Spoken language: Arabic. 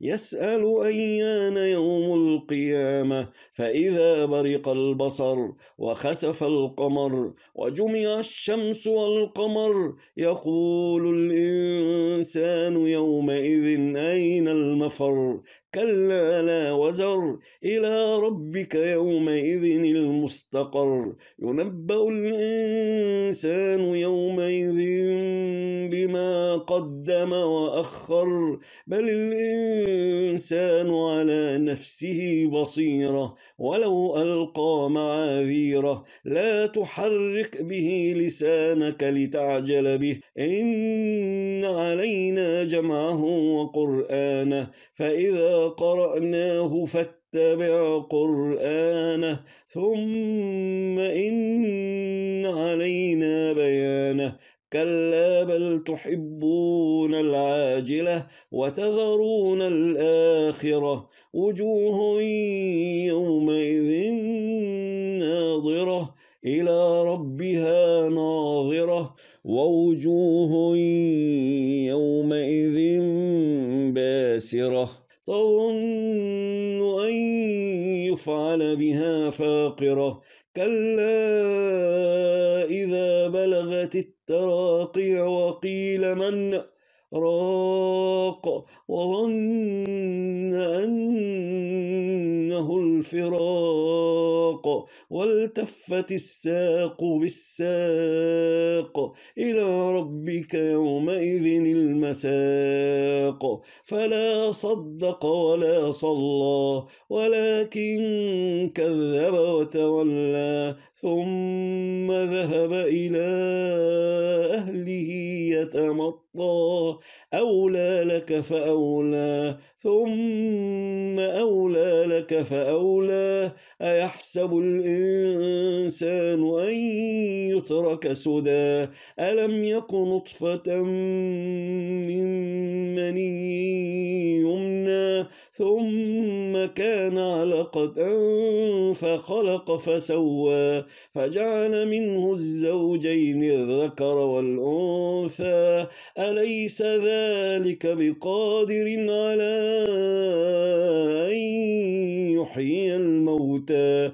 يسأل أيان يوم القيامة فإذا برق البصر وخسف القمر وجمع الشمس والقمر يقول الإنسان يومئذ أين المفر كلا لا وزر إلى ربك يومئذ المستقر ينبأ الإنسان يومئذ قدم وأخر بل الإنسان على نفسه بصيرة ولو ألقى معاذيره لا تحرك به لسانك لتعجل به إن علينا جمعه وقرآنه فإذا قرأناه فاتبع اتبع قرآنه ثم إن علينا بيانه كلا بل تحبون العاجلة وتذرون الآخرة وجوه يومئذ ناظرة إلى ربها ناظرة ووجوه يومئذ باسرة تظن أن يفعل بها فاقرة كلا ذات التراقع وقيل من راق وظن أنه الفراق الساق والتفت الساق بالساق إلى ربك يومئذ المساق فلا صدق ولا صلى ولكن كذب وتولى ثم ذهب إلى أهله يتمطى حقا أولى لك فأولى ثم أولى لك فأولى أيحسب الإنسان أن يترك سدى ألم يق نطفة من مني يمنى ثم كان علقة فخلق فسوى فجعل منه الزوجين الذكر والأنثى أليس ذلك بقادر على أن يحيي الموتى